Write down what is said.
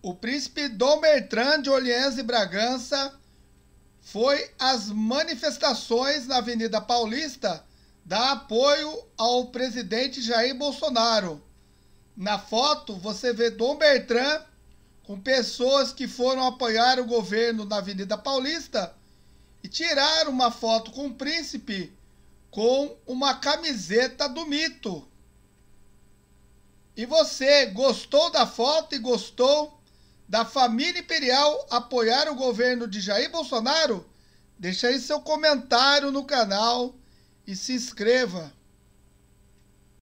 O príncipe Dom Bertrand de Orleans e Bragança foi às manifestações na Avenida Paulista dar apoio ao presidente Jair Bolsonaro. Na foto você vê Dom Bertrand com pessoas que foram apoiar o governo na Avenida Paulista e tiraram uma foto com o príncipe com uma camiseta do mito. E você gostou da foto e gostou da família imperial apoiar o governo de Jair Bolsonaro? Deixe aí seu comentário no canal e se inscreva.